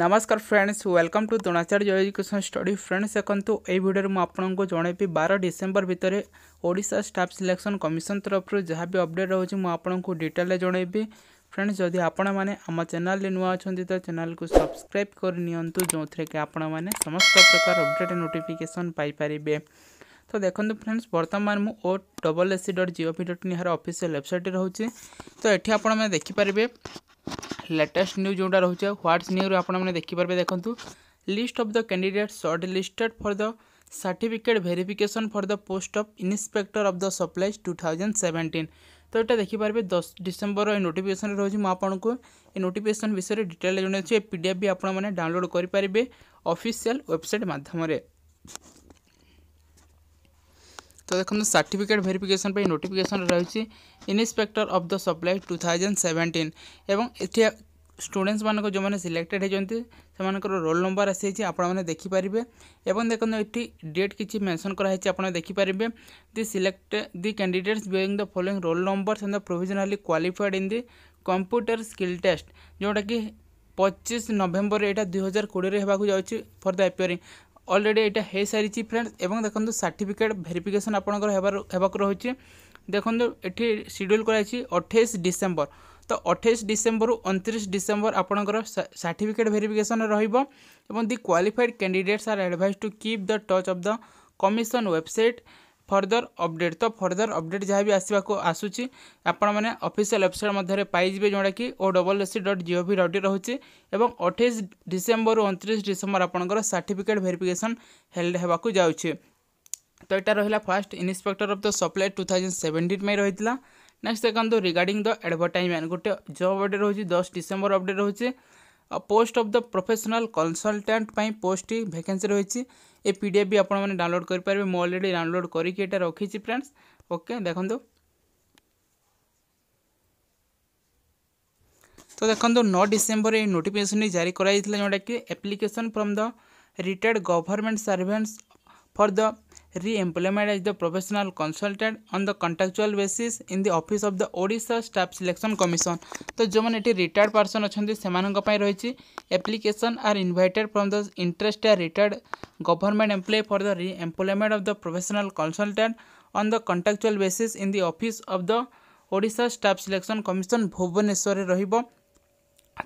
नमस्कार friends welcome to Dronacharya education study friends देखो यही भिडियो मुझे आपको जनइबी बार डिसेम्बर भितर ओडा स्टाफ सिलेक्शन कमिशन तरफ जहाँ भी अपडेट रोचे मुझे डिटेल जनइबी फ्रेंड्स जदि आपण मैंने आम चेल नुआ अच्छा तो चेल को सब्सक्राइब करनी जो थे कि आपण मैंने समस्त प्रकार अपडेट नोटिफिकेसन पाइपर तो देखते फ्रेंड्स बर्तमान मुझ ओ डबल एस सी डट जीओ डट इन यार वेबसाइट रोचे तो ये आपण देखिपारे ଲେଟେଷ୍ଟ ନ୍ୟୁଜ୍ ଯେଉଁଟା ରହୁଛି ହ୍ୱାଟ୍ସ ନ୍ୟୁଜ୍ରୁ ଆପଣମାନେ ଦେଖିପାରିବେ ଦେଖନ୍ତୁ list of the candidate short listed for the certificate verification for the post of inspector of the supplies two thousand seventeen তো এটা দেখিপারে দশ ডিসেম্বর এই নোটিফিকেসন রয়েছে মু আপনার এই নোটিফিকেসন বিষয়ে ডিটেল জনাইছি এই পিডিএফ বি আপনার ডাউনলোড করে অফিসিয়াল ওয়েবসাইট মাধ্যমে তো দেখুন সার্টিফিকেট ভেরিফিকেসন পাই নোটিফিকেসন রয়েছে inspector of the supply two thousand seventeen এবং এটি স্টুডেন্টস মানুষ যে সিলেক্টেড হয়েছেন সেমানকর রোল নম্বর আসিছে আপনার দেখিপারে এবং দেখুন এটি ডেট কিছু মেনশন করা হয়েছে আপনার দেখিপারে the select the candidates being the following roll number সেন the provisionally qualified in the computer skill test যেটা কি পঁচিশ নভেম্বর এটা দুই হাজার কোড়িয়ে হওয়া যাচ্ছে ফর দ আপিয়রিং অলরেডি এটা হয়েসারিছি ফ্রেন্ডস এবং দেখুন সার্টিফিকেট ভেরিফিকেসন আপনার হবার হওয়ার রয়েছে দেখুন এটি সিড্যুল করা হয়েছে অঠেইশ ডিসেম্বর তো অঠেইশ ডিসেম্বর অনতিরিশ ডিসেম্বর আপনার সার্টিফিকেট ভেরিফিকেসন রহব এবং the qualified candidates are advise to keep the touch of the commission website further update ତ ଫର୍ଦର ଅପଡ଼େଟ୍ ଯାହା ବି ଆସିବାକୁ ଆସୁଛି ଆପଣମାନେ ଅଫିସିଆଲ୍ ୱେବସାଇଟ୍ ମଧ୍ୟରେ ପାଇଯିବେ ଯେଉଁଟାକି O double S C dot G O V dot in ରହୁଛି ଏବଂ ଅଠେଇଶ ଡିସେମ୍ବରରୁ ଅଣତିରିଶ ଡିସେମ୍ବର ଆପଣଙ୍କର ସାର୍ଟିଫିକେଟ୍ ଭେରିଫିକେସନ୍ ହେବାକୁ ଯାଉଛି ତ ଏଇଟା ରହିଲା first inspector of the supply two thousand seventeen ପାଇଁ ରହିଥିଲା ନେକ୍ସଟ ଦେଖନ୍ତୁ ରିଗାର୍ଡିଂ ଦ ଆଡ଼ଭର୍ଟାଇଜମେଣ୍ଟ ଗୋଟେ ଜବ୍ ଅପଡ଼େଟ୍ ରହୁଛି ଦଶ ଡିସେମ୍ବର ଅପଡ଼େଟ୍ ରହୁଛି post of the professional consultant পোস্টটি ভ্যাকেন্সি রয়েছে এ পিডিএফ বি আপনার ডাউনলোড করে পারবে মু অলরেডি ডাউনলোড করি এটা রখিছি ফ্রেন্ডস ওকে দেখুন তো দেখুন নଅ ডিসেম্বর এই নোটিফিকেসন জারি করা হয়েছিল যেটা কি application from the retired government servants for the re-employment as the professional consultant on the contractual basis in the office of the Odisha Staff Selection Commission. तो जो मैंने ये रिटायर्ड पर्सन अच्छा सेमानों पर रही application are invited from the interest retired government employ for the re-employment of the professional consultant on the contractual basis in the office of the Odisha staff selection commission Bhubaneswar रोहिबो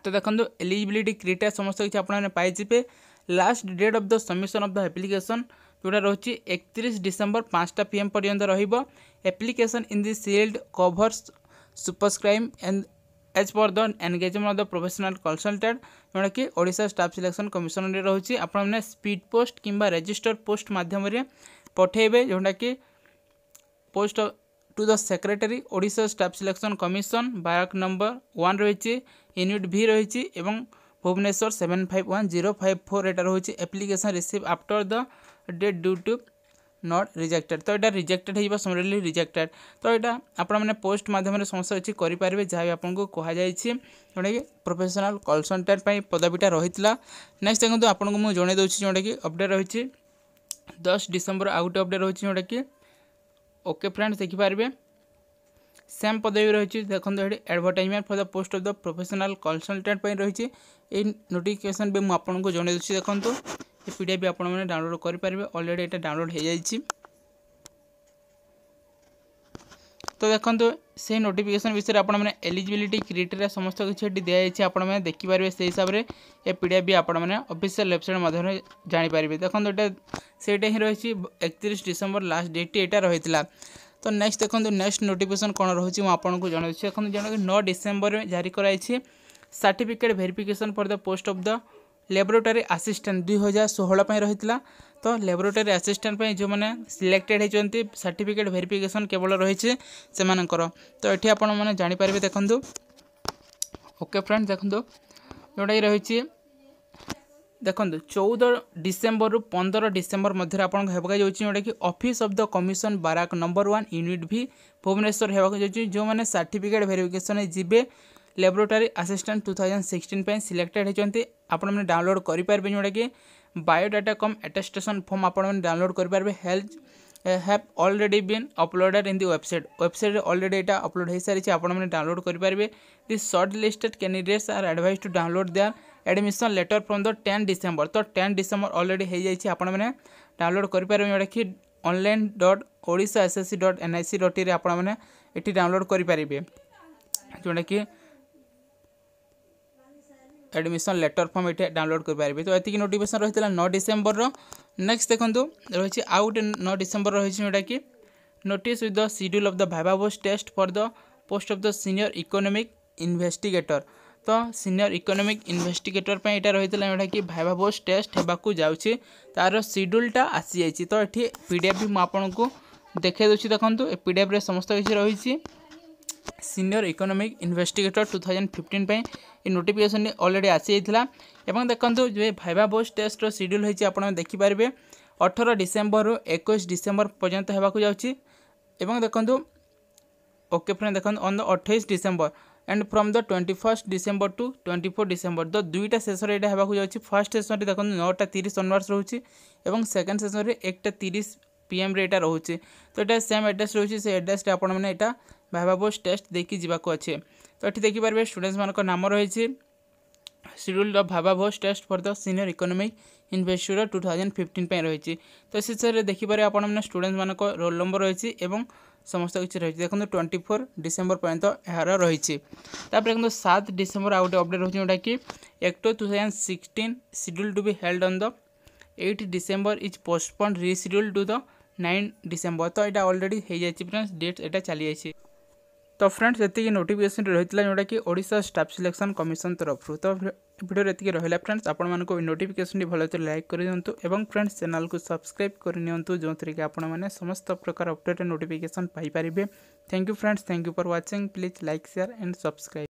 तो देखो एलिजिबिलिटी क्राइटेरिया समस्त किसी आपने पाइबे last date of the submission of the application ଯେଉଁଟା ରହୁଛି ଏକତିରିଶ ଡିସେମ୍ବର ପାଞ୍ଚଟା ପି ଏମ୍ ପର୍ଯ୍ୟନ୍ତ ରହିବ in the sealed covers covers and as per the engagement of the professional consultant जोटाकि ओडा स्टाफ सिलेक्शन कमिशन रोचे आपने स्पीड पोस्ट कि पोस्ट मध्यम पठेबे जोटा कि पोस्ट टू द सेक्रेटरी ओडा staff selection commission barrack number one रही यूनिट भी रही Bhubaneswar seven five one zero five four एटा रोचे application receive after the date due to not rejected তো এটা রিজেক্টেড হয়ে সমরেলি রিজেক্টেড তো এটা আপনার পোস্ট মাধ্যমে সমস্ত কিছু করে যা আপনার কুহযাইছি ଯେଉଁଟାକି প্রফেশনাল কল সেন্টার পাই পদবীটা রয়েছিল নেক্সট দেখুন আপনার মু জনাই দেছি ଯେଉଁଟାକି অপডেট রয়েছে দশ ডিসেম্বর আউ গোটে অপডেট রয়েছে ଯେଉଁଟାকি ওকে ফ্রেন্ডস দেখিপারে সেম পদবী রয়েছে দেখুন এটি advertisement for the post of the professional consultant রয়েছে এই নোটিফিকেসন বি আপনার জনাই দেছি দেখুন ଏ ପି ଡି ଏଫ୍ ଆପଣମାନେ ଡାଉନଲୋଡ଼୍ କରିପାରିବେ ଅଲରେଡ଼ି ଏଇଟା ଡାଉନଲୋଡ଼୍ ହୋଇଯାଇଛି ତ ଦେଖନ୍ତୁ সেই নোটিফিকেসন বিষয়ে আপনার এলিজিবিলিটি ক্রিটেরিয়া সমস্ত কিছু এটি দিয়া যাই আপনার দেখিপারে সেই হিসাবে এ পিডিএফ বি আপনার অফিসিয়াল ওয়েবসাইট মাধ্যমে জাঁপারে দেখুন এটা সেইটা হি রয়েছে একত্রিশ ডিসেম্বর লাস্ট ডেটটি এটা রয়েছে তো নেক্সট দেখুন নেক্সট নোটিফিকেসন কোণ রয়েছে মু আপনার জনাওছি দেখুন জানি নଅ ডিসেম্বর জারি করা হয়েছে certificate verification for the post of the laboratory assistant ଦୁଇ ହଜାର ଷୋହଳ ପାଇଁ ରହିଥିଲା ତ ଲ୍ୟାବରେଟୋରୀ ଆସିଷ୍ଟାଣ୍ଟ ପାଇଁ ଯେଉଁମାନେ ସିଲେକ୍ଟେଡ଼ ହୋଇଛନ୍ତି ସାର୍ଟିଫିକେଟ୍ ଭେରିଫିକେସନ୍ କେବଳ ରହିଛି ସେମାନଙ୍କର ତ ଏଠି ଆପଣମାନେ ଜାଣିପାରିବେ ଦେଖନ୍ତୁ ଓକେ ଫ୍ରେଣ୍ଡ ଦେଖନ୍ତୁ ଯେଉଁଟାକି ରହିଛି ଦେଖନ୍ତୁ ଚଉଦ ଡିସେମ୍ବରରୁ ପନ୍ଦର ଡିସେମ୍ବର ମଧ୍ୟରେ ଆପଣଙ୍କୁ ହେବାକୁ ଯାଉଛି ଯେଉଁଟାକି office of the commission barrack number one unit ଭି ଭୁବନେଶ୍ୱର ହେବାକୁ ଯାଉଛି ଯେଉଁମାନେ ସାର୍ଟିଫିକେଟ୍ ଭେରିଫିକେସନ୍ ଯିବେ laboratory assistant two thousand sixteen ପାଇଁ ସିଲେକ୍ଟେଡ୍ ହୋଇଛନ୍ତି ଆପଣମାନେ ଡାଉନଲୋଡ଼୍ କରିପାରିବେ ଯେଉଁଟାକି ବାୟୋଡାଟା କମ୍ ଆଟେଷ୍ଟେସନ୍ ଫର୍ମ ଆପଣମାନେ ଡାଉନଲୋଡ଼୍ କରିପାରିବେ ହେଲ୍ଥ have already been uploaded in the website ୱେବସାଇଟ୍ରେ ଅଲରେଡ଼ି ଏଇଟା ଅପଲୋଡ଼ ହୋଇସାରିଛି ଆପଣମାନେ ଡାଉନଲୋଡ଼୍ କରିପାରିବେ the short listed candidates are advise to download their admission letter from the ten December ତ ଟେନ୍ ଡିସେମ୍ବର ଅଲରେଡ଼ି ହୋଇଯାଇଛି ଆପଣମାନେ ଡାଉନଲୋଡ଼୍ କରିପାରିବେ ଯେଉଁଟାକି online dot Odisha S S C dot N I C dot ଇରେ ଆପଣମାନେ ଏଠି ଡାଉନଲୋଡ଼୍ କରିପାରିବେ ଯେଉଁଟାକି ଆଡ଼ମିସନ୍ ଲେଟର୍ ଫର୍ମ ଏଠି ଡାଉନଲୋଡ଼୍ କରିପାରିବେ ତ ଏତିକି ନୋଟିଫିକେସନ୍ ରହିଥିଲା ନଅ ଡିସେମ୍ବରର ନେକ୍ସଟ ଦେଖନ୍ତୁ ରହିଛି ଆଉ ଗୋଟେ ନଅ ଡିସେମ୍ବର ରହିଛି ଯେଉଁଟାକି notice with the schedule of the viva voce test for the post of the senior economic investigator ତ ସିନିୟର ଇକୋନୋମିକ୍ ଇନଭେଷ୍ଟିଗେଟର ପାଇଁ ଏଇଟା ରହିଥିଲା ଯେଉଁଟାକି ଭାଇଭାବୋସ୍ ଟେଷ୍ଟ ହେବାକୁ ଯାଉଛି ତା'ର ସିଡ୍ୟୁଲ୍ଟା ଆସିଯାଇଛି ତ ଏଠି ପି ଡି ଏଫ୍ ବି ମୁଁ ଆପଣଙ୍କୁ ଦେଖାଇ ଦେଉଛି ଦେଖନ୍ତୁ ଏ ପି ଡି ଏଫ୍ରେ ସମସ୍ତ କିଛି ରହିଛି senior economic investigator two thousand fifteen ପାଇଁ ଏ ନୋଟିଫିକେସନ୍ ଅଲରେଡ଼ି ଆସିଯାଇଥିଲା ଏବଂ ଦେଖନ୍ତୁ ଯେ ଭାଇବା ବୋସ୍ ଟେଷ୍ଟର ସିଡ୍ୟୁଲ୍ ହୋଇଛି ଆପଣ ଦେଖିପାରିବେ ଅଠର ଡିସେମ୍ବରରୁ ଏକୋଇଶ ଡିସେମ୍ବର ପର୍ଯ୍ୟନ୍ତ ହେବାକୁ ଯାଉଛି ଏବଂ ଦେଖନ୍ତୁ ଓକେ ଫ୍ରେଣ୍ଡ ଦେଖନ୍ତୁ ଅନ୍ ଦ ଅଠେଇଶ December and from the twenty first December to twenty four December ତ ଦୁଇଟା ସେସରେ ଏଇଟା ହେବାକୁ ଯାଉଛି ଫାର୍ଷ୍ଟ ସେସନରେ ଦେଖନ୍ତୁ ନଅଟା ତିରିଶ ଅନୱାର୍ସ ରହୁଛି ଏବଂ ସେକେଣ୍ଡ ସେସନରେ ଏକଟା ତିରିଶ ପିଏମ୍ରେ ଏଇଟା ରହୁଛି ତ ଏଇଟା ସେମ୍ ଆଡ୍ରେସ୍ ରହୁଛି ସେ ଆଡ୍ରେସ୍ରେ ଆପଣମାନେ ଏଇଟା ଭାବାବୋସ୍ ଟେଷ୍ଟ ଦେଇକି ଯିବାକୁ ଅଛି ତ ଏଠି ଦେଖିପାରିବେ ଷ୍ଟୁଡେଣ୍ଟମାନଙ୍କ ନାମ ରହିଛି scheduled of viva voce test for the senior economic investor two thousand fifteen ପାଇଁ ରହିଛି ତ ଶେଷରେ ଦେଖିପାରିବେ ଆପଣମାନେ ଷ୍ଟୁଡେଣ୍ଟମାନଙ୍କ ରୋଲ୍ ନମ୍ବର ରହିଛି ଏବଂ সমস্ত কিছু রয়েছে দেখুন টোয়েন্টি ফোর ডিসেম্বর পর্যন্ত এর রয়েছে তাপরে দেখুন সাত ডিসেম্বর আউ গোটে অপডেট হচ্ছে যেটা কি একটো two thousand sixteen schedule to be held on the eight December is postponed reschedule to the nine December তো এটা অলরেডি হয়ে যাচ্ছে ফ্রেন্ডস ডেট এটা চালিয়েছে ତ ଫ୍ରେଣ୍ଡସ୍ ଏତିକି ନୋଟିଫିକେସନ୍ ରହିଥିଲା ଯେଉଁଟାକି ଓଡ଼ିଶା ଷ୍ଟାଫ୍ ସିଲେକ୍ସନ୍ କମିଶନ୍ ତରଫରୁ ତ ଭିଡ଼ିଓରେ ଏତିକି ରହିଲା ଫ୍ରେଣ୍ଡସ୍ ଆପଣମାନଙ୍କୁ ଏ ନୋଟିଫିକେସନ୍ଟି ଭଲରେ ଲାଇକ୍ କରିଦିଅନ୍ତୁ ଏବଂ ଫ୍ରେଣ୍ଡସ୍ ଚ୍ୟାନେଲ୍କୁ ସବସ୍କ୍ରାଇବ୍ କରିନିଅନ୍ତୁ ଯେଉଁଥିରେ କି ଆପଣମାନେ ସମସ୍ତ ପ୍ରକାର ଅପଡ଼େଟ୍ ନୋଟିଫିକେସନ୍ ପାଇପାରିବେ thank you friends thank you for watching please like share and subscribe